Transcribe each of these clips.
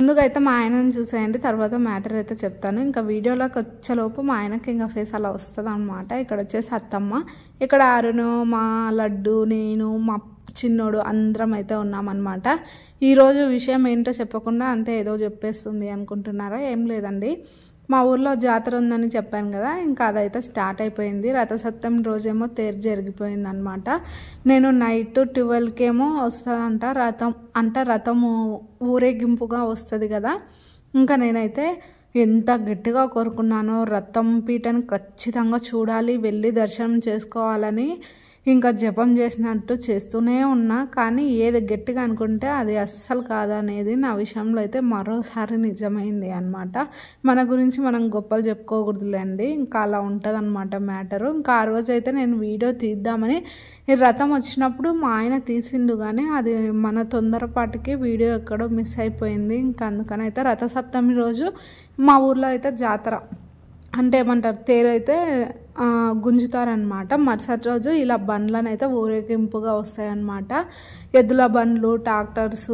ముందుగా అయితే మా ఆయనను చూసేయండి తర్వాత మ్యాటర్ అయితే చెప్తాను ఇంకా వీడియోలోకి వచ్చేలోపు మా ఆయనకి ఇంకా ఫేస్ అలా వస్తుంది అనమాట ఇక్కడ వచ్చేసి అత్తమ్మ ఇక్కడ అరుణు మా లడ్డు నేను మా చిన్నోడు అందరం అయితే ఉన్నామన్నమాట ఈరోజు విషయం ఏంటో చెప్పకుండా అంతే ఏదో చెప్పేస్తుంది అనుకుంటున్నారా ఏం లేదండి మా ఊర్లో జాతర ఉందని చెప్పాను కదా ఇంకా అదైతే స్టార్ట్ అయిపోయింది రథసప్తం రోజేమో తేరు జరిగిపోయింది అనమాట నేను నైట్ ట్వెల్వ్కేమో వస్తుందంట రథం అంట రథము ఊరేగింపుగా వస్తుంది కదా ఇంకా నేనైతే ఎంత గట్టిగా కోరుకున్నానో రథం పీఠని ఖచ్చితంగా చూడాలి వెళ్ళి దర్శనం చేసుకోవాలని ఇంకా జపం చేసినట్టు చేస్తూనే ఉన్నా కానీ ఏది గట్టిగా అనుకుంటే అది అస్సలు కాదనేది నా విషయంలో అయితే మరోసారి నిజమైంది అనమాట మన గురించి మనం గొప్పలు చెప్పుకోకూడదులేండి ఇంకా అలా ఉంటుంది అనమాట మ్యాటరు ఇంకా ఆ రోజు అయితే నేను వీడియో తీద్దామని ఈ రథం వచ్చినప్పుడు మా ఆయన తీసిండు కానీ అది మన తొందరపాటికి వీడియో ఎక్కడో మిస్ అయిపోయింది ఇంకా అందుకని అయితే రథసప్తమి రోజు మా ఊర్లో అయితే జాతర అంటే ఏమంటారు తేరైతే గుంజుతారనమాట మరుసటి రోజు ఇలా బండ్లను అయితే ఊరేగింపుగా వస్తాయన్నమాట ఎద్దుల బండ్లు ట్రాక్టర్స్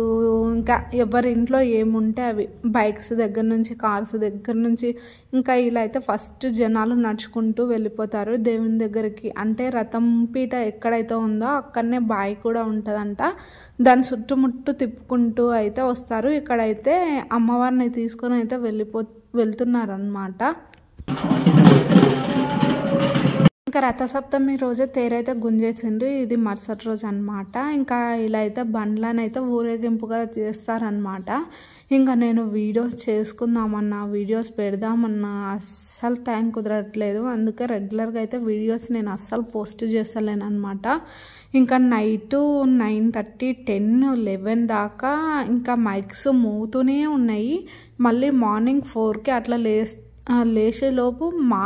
ఇంకా ఎవరి ఇంట్లో ఏముంటే అవి బైక్స్ దగ్గర నుంచి కార్స్ దగ్గర నుంచి ఇంకా ఇలా అయితే ఫస్ట్ జనాలు నడుచుకుంటూ వెళ్ళిపోతారు దేవుని దగ్గరికి అంటే రథం పీట ఎక్కడైతే ఉందో అక్కడనే బావి కూడా ఉంటుందంట దాని చుట్టుముట్టు తిప్పుకుంటూ అయితే వస్తారు ఇక్కడైతే అమ్మవారిని తీసుకొని అయితే వెళ్ళిపో వెళ్తున్నారనమాట ఇంకా రథసప్తమి రోజే తేరైతే గుంజేసిండ్రు ఇది మరుసటి రోజు అనమాట ఇంకా ఇలా అయితే బండ్లను అయితే ఊరేగింపుగా చేస్తారనమాట ఇంకా నేను వీడియోస్ చేసుకుందామన్నా వీడియోస్ పెడదామన్నా అస్సలు టైం కుదరట్లేదు అందుకే రెగ్యులర్గా అయితే వీడియోస్ నేను అస్సలు పోస్ట్ చేస్తలేను అనమాట ఇంకా night nine thirty ten eleven దాకా ఇంకా మైక్స్ మూతూనే ఉన్నాయి మళ్ళీ మార్నింగ్ ఫోర్కి అట్లా లేస్ లేచేలోపు మా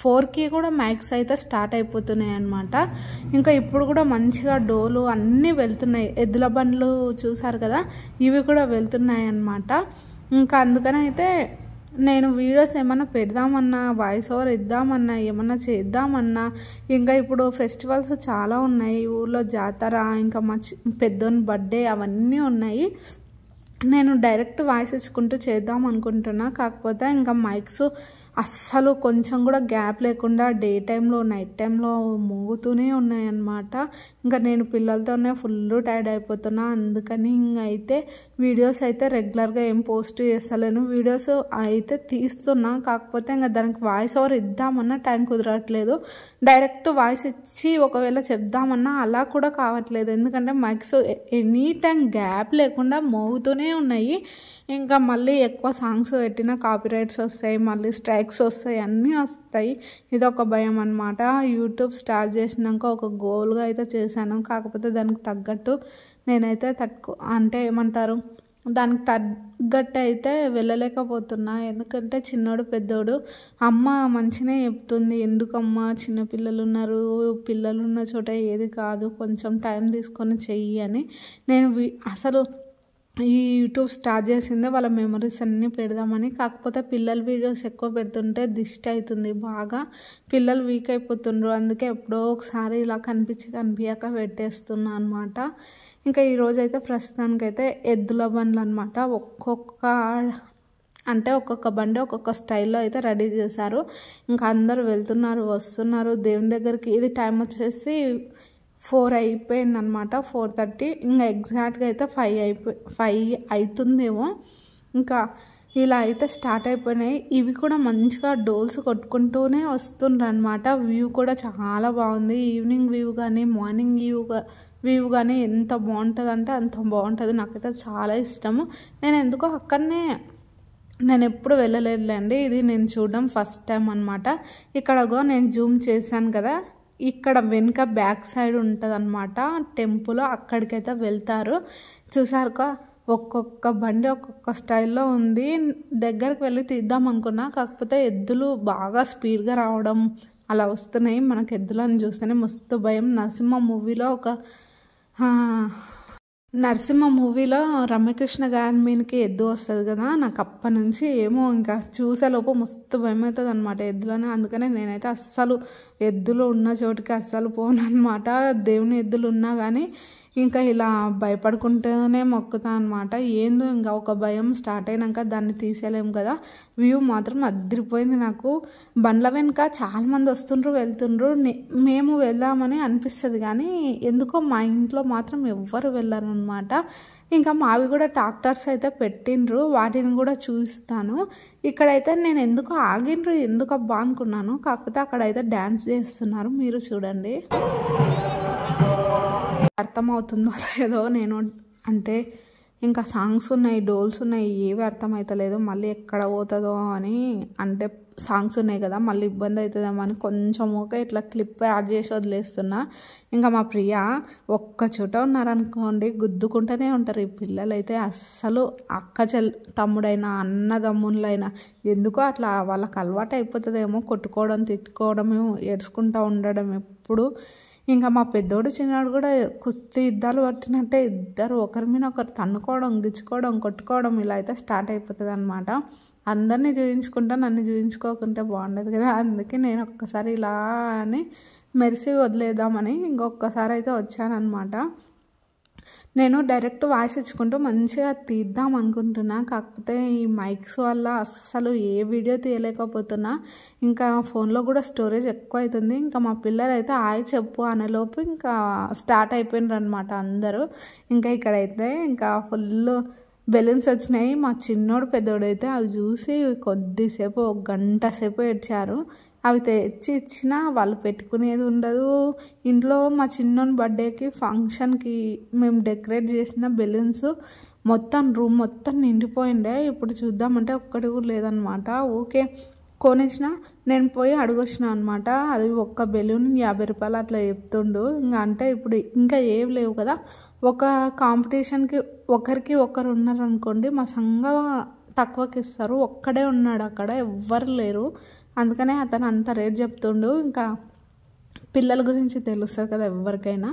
ఫోర్కి కూడా మ్యాక్స్ అయితే స్టార్ట్ అయిపోతున్నాయి అనమాట ఇంకా ఇప్పుడు కూడా మంచిగా డోలు అన్నీ వెళ్తున్నాయి ఎద్దుల బండ్లు చూసారు కదా ఇవి కూడా వెళ్తున్నాయి అనమాట ఇంకా అందుకని అయితే నేను వీడియోస్ ఏమన్నా పెడదామన్నా వాయిస్ ఓవర్ ఇద్దామన్నా ఏమన్నా చేద్దామన్నా ఇంకా ఇప్పుడు ఫెస్టివల్స్ చాలా ఉన్నాయి ఊర్లో జాతర ఇంకా మా పెద్దోని బర్త్డే అవన్నీ ఉన్నాయి నేను డైరెక్ట్ వాయిస్ ఇచ్చుకుంటూ చేద్దాం అనుకుంటున్నా కాకపోతే ఇంకా మైక్స్ అస్సలు కొంచెం కూడా గ్యాప్ లేకుండా డే టైంలో నైట్ టైంలో మోగుతూనే ఉన్నాయన్నమాట ఇంకా నేను పిల్లలతోనే ఫుల్ టైర్డ్ అయిపోతున్నా అందుకని అయితే వీడియోస్ అయితే రెగ్యులర్గా ఏం పోస్ట్ చేస్తలేను వీడియోస్ అయితే తీస్తున్నా కాకపోతే ఇంకా దానికి వాయిస్ ఓవర్ ఇద్దామన్నా టైం కుదరట్లేదు డైరెక్ట్ వాయిస్ ఇచ్చి ఒకవేళ చెప్దామన్నా అలా కూడా కావట్లేదు ఎందుకంటే మైక్స్ ఎనీ టైం గ్యాప్ లేకుండా మోగుతూనే ఉన్నాయి ఇంకా మళ్ళీ ఎక్కువ సాంగ్స్ పెట్టినా కాపీరైట్స్ వస్తాయి మళ్ళీ స్ట్రైక్ లైక్స్ వస్తాయి అన్నీ వస్తాయి ఇది ఒక భయం అనమాట యూట్యూబ్ స్టార్ట్ చేసినాక ఒక గోల్గా అయితే చేశాను కాకపోతే దానికి తగ్గట్టు నేనైతే తట్టుకో అంటే ఏమంటారు దానికి తగ్గట్టు అయితే వెళ్ళలేకపోతున్నా ఎందుకంటే చిన్నోడు పెద్దోడు అమ్మ మంచినే చెప్తుంది ఎందుకమ్మ చిన్నపిల్లలు ఉన్నారు పిల్లలు ఉన్న చోట ఏది కాదు కొంచెం టైం తీసుకొని చెయ్యి అని నేను అసలు ఈ యూట్యూబ్ స్టార్ట్ చేసిందే వాళ్ళ మెమరీస్ అన్నీ పెడదామని కాకపోతే పిల్లల వీడియోస్ ఎక్కువ పెడుతుంటే దిష్టి అవుతుంది బాగా పిల్లలు వీక్ అయిపోతుండ్రు అందుకే ఎప్పుడో ఒకసారి ఇలా కనిపించి కనిపించక పెట్టేస్తున్నా అనమాట ఇంకా ఈరోజైతే ప్రస్తుతానికైతే ఎద్దుల బండ్లు అనమాట ఒక్కొక్క అంటే ఒక్కొక్క బండి ఒక్కొక్క స్టైల్లో అయితే రెడీ చేశారు ఇంకా అందరు వెళ్తున్నారు వస్తున్నారు దేవుని దగ్గరికి ఇది టైం వచ్చేసి ఫోర్ అయిపోయిందనమాట ఫోర్ థర్టీ ఇంకా ఎగ్జాక్ట్గా అయితే ఫైవ్ అయిపో ఫైవ్ అవుతుందేమో ఇంకా ఇలా అయితే స్టార్ట్ అయిపోయినాయి ఇవి కూడా మంచిగా డోల్స్ కొట్టుకుంటూనే అనమాట వ్యూ కూడా చాలా బాగుంది ఈవినింగ్ వ్యూ కానీ మార్నింగ్ వ్యూ వ్యూ కానీ ఎంత బాగుంటుందంటే అంత బాగుంటుంది నాకైతే చాలా ఇష్టము నేను ఎందుకో అక్కడనే నేను ఎప్పుడు వెళ్ళలేదులేండి ఇది నేను చూడడం ఫస్ట్ టైం అనమాట ఇక్కడగో నేను జూమ్ చేశాను కదా ఇక్కడ వెనుక బ్యాక్ సైడ్ ఉంటుంది అనమాట టెంపుల్ అక్కడికైతే వెళ్తారు చూసారుకో ఒక్కొక్క బండి ఒక్కొక్క స్టైల్లో ఉంది దగ్గరికి వెళ్ళి తీద్దాం అనుకున్నా కాకపోతే ఎద్దులు బాగా స్పీడ్గా రావడం అలా వస్తున్నాయి మనకు ఎద్దులను చూస్తేనే మస్తు భయం నరసింహ మూవీలో ఒక నరసింహ మూవీలో రమ్యకృష్ణ గార్మీన్కి ఎద్దు వస్తుంది కదా నాకు అప్పటి నుంచి ఏమో ఇంకా చూసేలోపు మస్తు భయం అవుతుంది అనమాట ఎద్దులని అందుకనే నేనైతే అస్సలు ఎద్దులు ఉన్న చోటుకి అస్సలు పోను అనమాట దేవుని ఎద్దులు ఉన్నా కానీ ఇంకా ఇలా భయపడుకుంటూనే మొక్కుతా అనమాట ఏందో ఇంకా ఒక భయం స్టార్ట్ అయినాక దాన్ని తీసేయలేము కదా వ్యూ మాత్రం అదిరిపోయింది నాకు బండ్ల వెనుక చాలామంది వస్తుండ్రు వెళ్తుండ్రు మేము వెళ్దామని అనిపిస్తుంది కానీ ఎందుకో మా ఇంట్లో మాత్రం ఎవ్వరు అనమాట ఇంకా మావి కూడా ట్రాక్టర్స్ అయితే పెట్టిండ్రు వాటిని కూడా చూస్తాను ఇక్కడైతే నేను ఎందుకు ఆగిండ్రు ఎందుకు అబ్బా అనుకున్నాను కాకపోతే అక్కడైతే డ్యాన్స్ చేస్తున్నారు మీరు చూడండి అర్థమవుతుందో లేదో నేను అంటే ఇంకా సాంగ్స్ ఉన్నాయి డోల్స్ ఉన్నాయి ఏవి అర్థమవుతలేదు మళ్ళీ ఎక్కడ పోతుందో అని అంటే సాంగ్స్ ఉన్నాయి కదా మళ్ళీ ఇబ్బంది అవుతుందేమో అని కొంచెం ఒక ఇట్లా క్లిప్ యాడ్ చేసి వదిలేస్తున్నా ఇంకా మా ప్రియ ఒక్క చోట ఉన్నారనుకోండి గుద్దుకుంటూనే ఉంటారు ఈ పిల్లలైతే అస్సలు అక్క చెల్ తమ్ముడైనా అన్న తమ్ముళ్ళైనా ఎందుకో అట్లా వాళ్ళకి అలవాటు అయిపోతుందేమో కొట్టుకోవడం తిట్టుకోవడం ఏడ్చుకుంటూ ఉండడం ఎప్పుడు ఇంకా మా పెద్దోడు చిన్నాడు కూడా కుస్తీ యుద్ధాలు పట్టినట్టే ఇద్దరు ఒకరి మీద ఒకరు తన్నుకోవడం గిచ్చుకోవడం కొట్టుకోవడం ఇలా అయితే స్టార్ట్ అయిపోతుంది అనమాట అందరినీ చూపించుకుంటా నన్ను చూపించుకోకుంటే బాగుండదు కదా అందుకే నేను ఒక్కసారి ఇలా అని మెరిసి వదిలేద్దామని ఇంకొకసారి అయితే వచ్చానమాట నేను డైరెక్ట్ వాయిస్ ఇచ్చుకుంటూ మంచిగా తీద్దాం అనుకుంటున్నా కాకపోతే ఈ మైక్స్ వల్ల అస్సలు ఏ వీడియో తీయలేకపోతున్నా ఇంకా ఫోన్లో కూడా స్టోరేజ్ ఎక్కువ అవుతుంది ఇంకా మా పిల్లలు అయితే ఆయి చెప్పు అనేలోపు ఇంకా స్టార్ట్ అయిపోయినారు అనమాట అందరూ ఇంకా ఇక్కడైతే ఇంకా ఫుల్ బెలూన్స్ వచ్చినాయి మా చిన్నోడు పెద్దోడు అయితే అవి చూసి కొద్దిసేపు ఒక గంట సేపు ఏడ్చారు అవి తెచ్చి ఇచ్చినా వాళ్ళు పెట్టుకునేది ఉండదు ఇంట్లో మా చిన్నోని బర్త్డేకి ఫంక్షన్కి మేము డెకరేట్ చేసిన బెలూన్స్ మొత్తం రూమ్ మొత్తం నిండిపోయిండే ఇప్పుడు చూద్దామంటే ఒక్కటి కూడా లేదనమాట ఓకే కొనిచ్చిన నేను పోయి అడిగొచ్చిన అనమాట అది ఒక్క బెలూన్ యాభై రూపాయలు అట్లా చెప్తుండు ఇంకా అంటే ఇప్పుడు ఇంకా ఏవి లేవు కదా ఒక కాంపిటీషన్కి ఒకరికి ఒకరు ఉన్నారనుకోండి మా సంఘ తక్కువకి ఇస్తారు ఒక్కడే ఉన్నాడు అక్కడ ఎవ్వరు లేరు అందుకనే అతను అంత రేట్ చెప్తుండు ఇంకా పిల్లల గురించి తెలుస్తుంది కదా ఎవరికైనా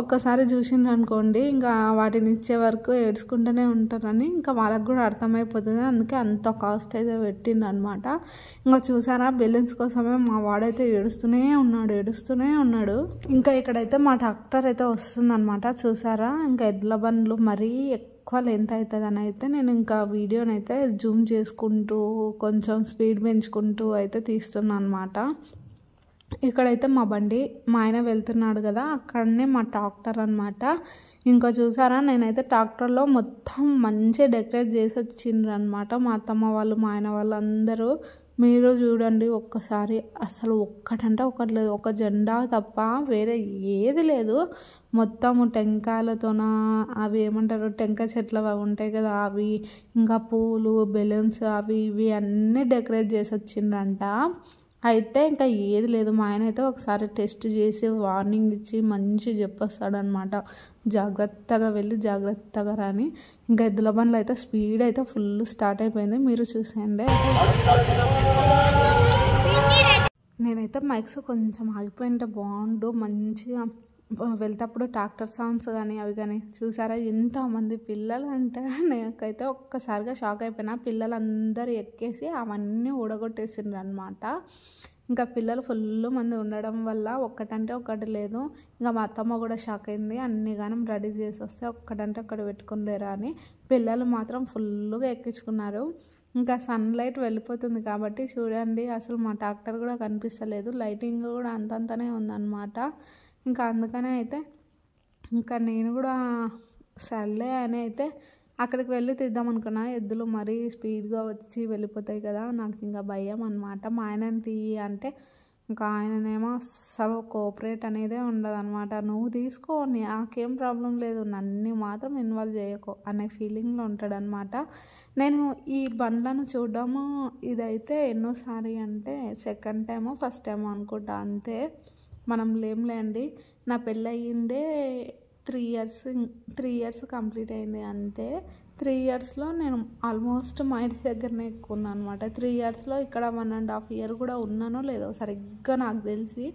ఒక్కసారి చూసిండ్రు అనుకోండి ఇంకా వాటిని ఇచ్చే వరకు ఏడ్చుకుంటూనే ఉంటారని ఇంకా వాళ్ళకి కూడా అర్థమైపోతుంది అందుకే అంత కాస్ట్ అయితే పెట్టిండు అనమాట ఇంకా చూసారా బెలూన్స్ కోసమే మా వాడైతే ఏడుస్తూనే ఉన్నాడు ఏడుస్తూనే ఉన్నాడు ఇంకా ఇక్కడైతే మా డాక్టర్ అయితే వస్తుందన్నమాట చూసారా ఇంకా ఎద్దుల బండ్లు మరీ ఎక్కువ లెంత్ అని అయితే నేను ఇంకా వీడియోని అయితే జూమ్ చేసుకుంటూ కొంచెం స్పీడ్ పెంచుకుంటూ అయితే తీస్తున్నాను అనమాట ఇక్కడైతే మా బండి మా ఆయన వెళ్తున్నాడు కదా అక్కడనే మా ట్రాక్టర్ అనమాట ఇంకా చూసారా నేనైతే ట్రాక్టర్లో మొత్తం మంచి డెకరేట్ చేసి వచ్చిండ్రు అనమాట మా అత్తమ్మ వాళ్ళు మా ఆయన వాళ్ళు అందరూ మీరు చూడండి ఒక్కసారి అసలు ఒక్కటంటే ఒకటి లేదు ఒక జెండా తప్ప వేరే ఏది లేదు మొత్తము టెంకాయలతోన అవి ఏమంటారు టెంకాయ చెట్లు అవి ఉంటాయి కదా అవి ఇంకా పూలు బెలూన్స్ అవి ఇవి అన్నీ డెకరేట్ చేసి వచ్చిండ్రంట అయితే ఇంకా ఏది లేదు మా ఆయన అయితే ఒకసారి టెస్ట్ చేసి వార్నింగ్ ఇచ్చి మంచి చెప్పొస్తాడనమాట జాగ్రత్తగా వెళ్ళి జాగ్రత్తగా రాని ఇంకా ఎద్దుల బండ్లు అయితే స్పీడ్ అయితే ఫుల్ స్టార్ట్ అయిపోయింది మీరు చూసేయండి నేనైతే మైక్స్ కొంచెం ఆగిపోయింటే బాగుండు మంచిగా వెళ్తేప్పుడు ట్రాక్టర్ సౌండ్స్ కానీ అవి కానీ చూసారా ఎంతమంది పిల్లలు అంటే నాకైతే ఒక్కసారిగా షాక్ అయిపోయినా పిల్లలందరూ ఎక్కేసి అవన్నీ ఊడగొట్టేసిండ్రు అనమాట ఇంకా పిల్లలు ఫుల్ మంది ఉండడం వల్ల ఒక్కటంటే ఒక్కటి లేదు ఇంకా మా అత్తమ్మ కూడా షాక్ అయింది అన్ని గానం రెడీ చేసి వస్తే ఒక్కటంటే ఒక్కటి పెట్టుకునేరా అని పిల్లలు మాత్రం ఫుల్గా ఎక్కించుకున్నారు ఇంకా సన్లైట్ వెళ్ళిపోతుంది కాబట్టి చూడండి అసలు మా ట్రాక్టర్ కూడా కనిపిస్తలేదు లైటింగ్ కూడా అంతంతనే ఉందన్నమాట ఇంకా అందుకనే అయితే ఇంకా నేను కూడా సర్లే అని అయితే అక్కడికి వెళ్ళి తీద్దాం అనుకున్నా ఎద్దులు మరీ స్పీడ్గా వచ్చి వెళ్ళిపోతాయి కదా నాకు ఇంకా భయం అనమాట మా ఆయనని తీయి అంటే ఇంకా ఆయననేమో అసలు కోఆపరేట్ అనేదే ఉండదు అనమాట నువ్వు తీసుకో నాకేం ప్రాబ్లం లేదు నన్ను మాత్రం ఇన్వాల్వ్ చేయకు అనే ఫీలింగ్లో ఉంటాడనమాట నేను ఈ బండ్లను చూడడము ఇదైతే ఎన్నోసారి అంటే సెకండ్ టైమో ఫస్ట్ టైమో అనుకుంటా అంతే మనం లేంలే అండి నా పెళ్ళి అయ్యిందే three years three years complete అయింది అంతే త్రీ ఇయర్స్లో నేను ఆల్మోస్ట్ మా ఇంటి దగ్గరనే ఎక్కువ ఉన్నాను అనమాట త్రీ ఇయర్స్లో ఇక్కడ వన్ అండ్ హాఫ్ ఇయర్ కూడా ఉన్నానో లేదో సరిగ్గా నాకు తెలిసి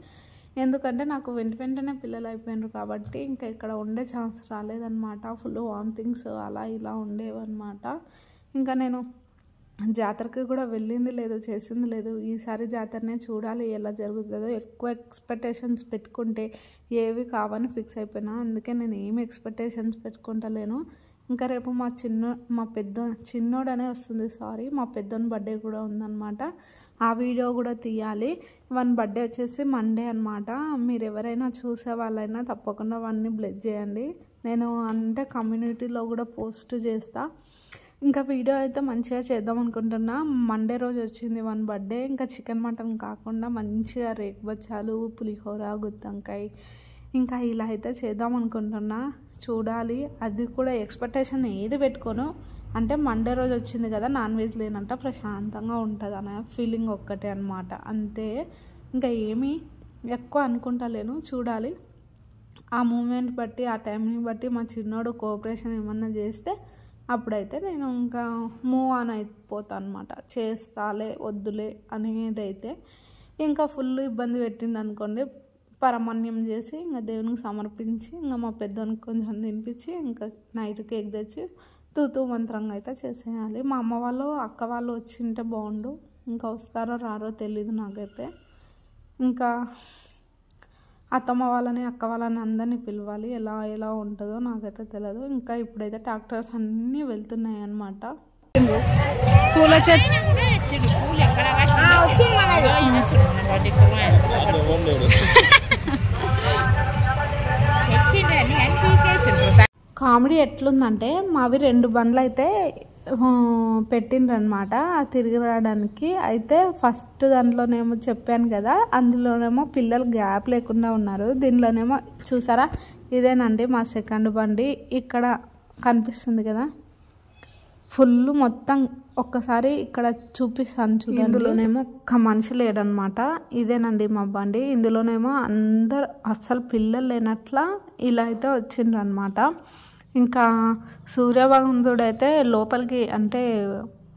ఎందుకంటే నాకు వెంట వెంటనే పిల్లలు అయిపోయినారు కాబట్టి ఇంకా ఇక్కడ ఉండే ఛాన్స్ రాలేదనమాట ఫుల్ థింగ్స్ అలా ఇలా ఉండేవన్నమాట ఇంకా నేను జాతరకి కూడా వెళ్ళింది లేదు చేసింది లేదు ఈసారి జాతరనే చూడాలి ఎలా జరుగుతుందో ఎక్కువ ఎక్స్పెక్టేషన్స్ పెట్టుకుంటే ఏవి కావని ఫిక్స్ అయిపోయినా అందుకే నేను ఏమి ఎక్స్పెక్టేషన్స్ పెట్టుకుంటలేను ఇంకా రేపు మా చిన్న మా పెద్ద చిన్నోడనే వస్తుంది సారీ మా పెద్దోని బర్త్డే కూడా ఉందన్నమాట ఆ వీడియో కూడా తీయాలి వన్ బర్త్డే వచ్చేసి మండే అనమాట మీరు ఎవరైనా చూసే వాళ్ళైనా తప్పకుండా వాడిని బ్లెజ్ చేయండి నేను అంటే కమ్యూనిటీలో కూడా పోస్ట్ చేస్తాను ఇంకా వీడియో అయితే మంచిగా చేద్దాం అనుకుంటున్నా మండే రోజు వచ్చింది వన్ బర్త్డే ఇంకా చికెన్ మటన్ కాకుండా మంచిగా రేకుబచ్చాలు పులిహోర గుత్తంకాయ ఇంకా ఇలా అయితే చేద్దాం అనుకుంటున్నా చూడాలి అది కూడా ఎక్స్పెక్టేషన్ ఏది పెట్టుకోను అంటే మండే రోజు వచ్చింది కదా నాన్ వెజ్ లేనంట ప్రశాంతంగా ఉంటుంది అనే ఫీలింగ్ ఒక్కటే అనమాట అంతే ఇంకా ఏమీ ఎక్కువ అనుకుంటలేను చూడాలి ఆ మూమెంట్ బట్టి ఆ టైంని బట్టి మా చిన్నోడు కోఆపరేషన్ ఏమన్నా చేస్తే అప్పుడైతే నేను ఇంకా మూవ్ ఆన్ అయిపోతాను అనమాట చేస్తాలే వద్దులే అనేదైతే ఇంకా ఫుల్ ఇబ్బంది పెట్టింది అనుకోండి పరమాన్యం చేసి ఇంకా దేవునికి సమర్పించి ఇంకా మా పెద్దోనికి కొంచెం తినిపించి ఇంకా నైట్ కేక్ తెచ్చి తూతూ మంత్రంగా అయితే చేసేయాలి మా అమ్మ వాళ్ళు అక్క వాళ్ళు వచ్చింటే బాగుండు ఇంకా వస్తారో రారో తెలీదు నాకైతే ఇంకా అత్తమ్మ వాళ్ళని అక్క వాళ్ళని అందరినీ పిలవాలి ఎలా ఎలా ఉంటుందో నాకైతే తెలియదు ఇంకా ఇప్పుడైతే ట్రాక్టర్స్ అన్నీ వెళ్తున్నాయి అనమాట పూల చెట్టు కామెడీ ఎట్లుందంటే మావి రెండు బండ్లు అయితే పెట్టిండ్రనమాట తిరిగి రావడానికి అయితే ఫస్ట్ దాంట్లోనేమో చెప్పాను కదా అందులోనేమో పిల్లలు గ్యాప్ లేకుండా ఉన్నారు దీనిలోనేమో చూసారా ఇదేనండి మా సెకండ్ బండి ఇక్కడ కనిపిస్తుంది కదా ఫుల్ మొత్తం ఒక్కసారి ఇక్కడ చూపిస్తాను చూడండి ఇందులోనేమో ఒక్క మనిషి లేడనమాట ఇదేనండి మా బండి ఇందులోనేమో అందరు అస్సలు పిల్లలు లేనట్లా ఇలా అయితే వచ్చిండ్రనమాట ఇంకా సూర్యభగవంతుడైతే లోపలికి అంటే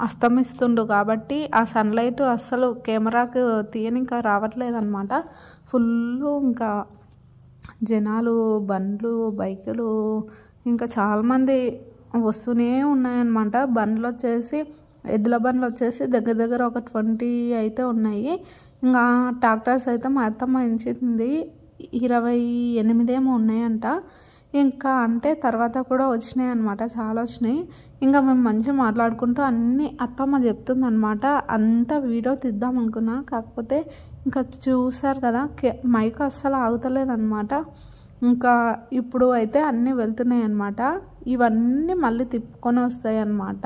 అస్తమిస్తుండు కాబట్టి ఆ సన్లైట్ అస్సలు కెమెరాకు తీయని ఇంకా రావట్లేదనమాట ఫుల్ ఇంకా జనాలు బండ్లు బైకులు ఇంకా చాలామంది వస్తూనే ఉన్నాయన్నమాట బండ్లు వచ్చేసి ఎద్దుల బండ్లు వచ్చేసి దగ్గర దగ్గర ఒక ట్వంటీ అయితే ఉన్నాయి ఇంకా ట్రాక్టర్స్ అయితే మా అత్తమ్మ ఎంచింది ఇరవై ఎనిమిదేమో ఉన్నాయంట ఇంకా అంటే తర్వాత కూడా వచ్చినాయి అనమాట చాలా వచ్చినాయి ఇంకా మేము మంచిగా మాట్లాడుకుంటూ అన్నీ అత్తమ్మ చెప్తుంది అనమాట అంతా వీడియో తీద్దాం అనుకున్నా కాకపోతే ఇంకా చూసారు కదా మైక్ అస్సలు ఆగుతలేదనమాట ఇంకా ఇప్పుడు అయితే అన్నీ వెళ్తున్నాయి అన్నమాట ఇవన్నీ మళ్ళీ తిప్పుకొని వస్తాయి అన్నమాట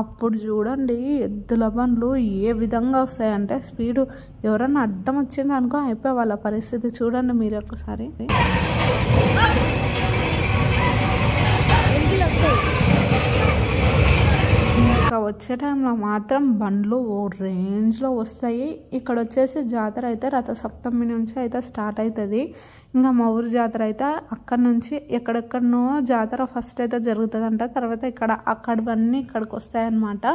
అప్పుడు చూడండి ఎద్దుల బండ్లు ఏ విధంగా వస్తాయంటే స్పీడు ఎవరన్నా అడ్డం వచ్చిండనుకో అయిపోయే వాళ్ళ పరిస్థితి చూడండి మీరు ఒకసారి వచ్చే టైంలో మాత్రం బండ్లు ఓ రేంజ్లో వస్తాయి ఇక్కడ వచ్చేసి జాతర అయితే రథసప్తమి నుంచి అయితే స్టార్ట్ అవుతుంది ఇంకా మా ఊరు జాతర అయితే అక్కడ నుంచి ఎక్కడెక్కడనో జాతర ఫస్ట్ అయితే జరుగుతుందంట తర్వాత ఇక్కడ అక్కడవన్నీ ఇక్కడికి వస్తాయన్నమాట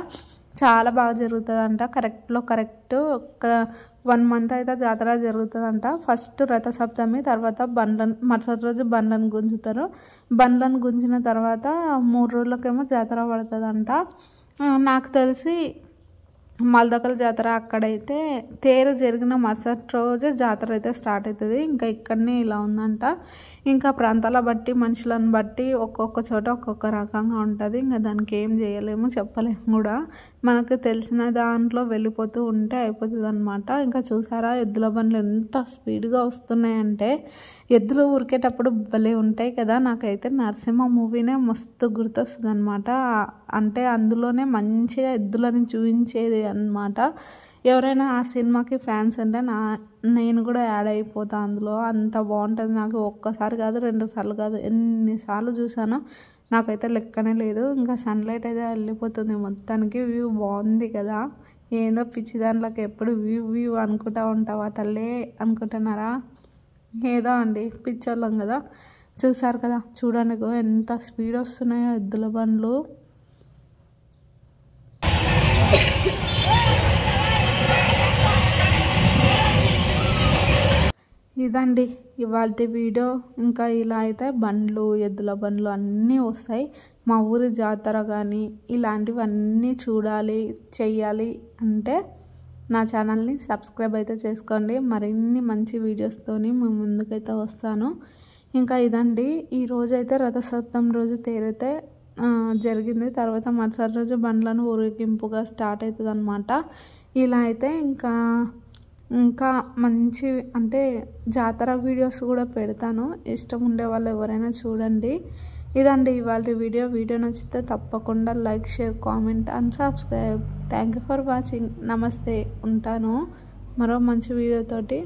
చాలా బాగా జరుగుతుందంట కరెక్ట్లో కరెక్ట్ ఒక వన్ మంత్ అయితే జాతర జరుగుతుందంట ఫస్ట్ రథసప్తమి తర్వాత బండ్లను మరుసటి రోజు బండ్లను గుంజుతారు బండ్లను గుంజిన తర్వాత మూడు రోజులకేమో జాతర పడుతుందంట నాకు తెలిసి మల్దకల జాతర అక్కడైతే తేరు జరిగిన మరుసటి రోజే జాతర అయితే స్టార్ట్ అవుతుంది ఇంకా ఇక్కడనే ఇలా ఉందంట ఇంకా ప్రాంతాల బట్టి మనుషులను బట్టి ఒక్కొక్క చోట ఒక్కొక్క రకంగా ఉంటుంది ఇంకా దానికి ఏం చేయలేము చెప్పలేము కూడా మనకు తెలిసిన దాంట్లో వెళ్ళిపోతూ ఉంటే అయిపోతుంది అనమాట ఇంకా చూసారా ఎద్దుల బండ్లు ఎంత స్పీడ్గా వస్తున్నాయంటే ఎద్దులు ఉరికేటప్పుడు భలే ఉంటాయి కదా నాకైతే నరసింహ మూవీనే మస్తు గుర్తొస్తుంది అనమాట అంటే అందులోనే మంచిగా ఎద్దులని చూపించేది అనమాట ఎవరైనా ఆ సినిమాకి ఫ్యాన్స్ అంటే నా నేను కూడా యాడ్ అయిపోతా అందులో అంత బాగుంటుంది నాకు ఒక్కసారి కాదు రెండుసార్లు కాదు ఎన్నిసార్లు చూసానో నాకైతే లెక్కనే లేదు ఇంకా సన్లైట్ అయితే వెళ్ళిపోతుంది మొత్తానికి వ్యూ బాగుంది కదా ఏందో పిచ్చి దాంట్లోకి ఎప్పుడు వ్యూ వ్యూ అనుకుంటా ఉంటావా తల్లే అనుకుంటున్నారా ఏదో అండి పిచ్చోళ్ళం కదా చూసారు కదా చూడండి ఎంత స్పీడ్ వస్తున్నాయో ఎద్దుల బండ్లు ఇదండి ఇవాళ వీడియో ఇంకా ఇలా అయితే బండ్లు ఎద్దుల బండ్లు అన్నీ వస్తాయి మా ఊరి జాతర కానీ ఇలాంటివన్నీ చూడాలి చెయ్యాలి అంటే నా ఛానల్ని సబ్స్క్రైబ్ అయితే చేసుకోండి మరిన్ని మంచి వీడియోస్తోని మేము ముందుకైతే వస్తాను ఇంకా ఇదండి ఈ రోజైతే రథసప్తమి రోజు తేరైతే జరిగింది తర్వాత మరుసటి రోజు బండ్లను ఊరేగింపుగా స్టార్ట్ అవుతుంది ఇలా అయితే ఇంకా ఇంకా మంచి అంటే జాతర వీడియోస్ కూడా పెడతాను ఇష్టం ఉండే వాళ్ళు ఎవరైనా చూడండి ఇదండి ఇవాళ వీడియో వీడియో నచ్చితే తప్పకుండా like share comment and subscribe thank you for watching నమస్తే ఉంటాను మరో మంచి వీడియోతోటి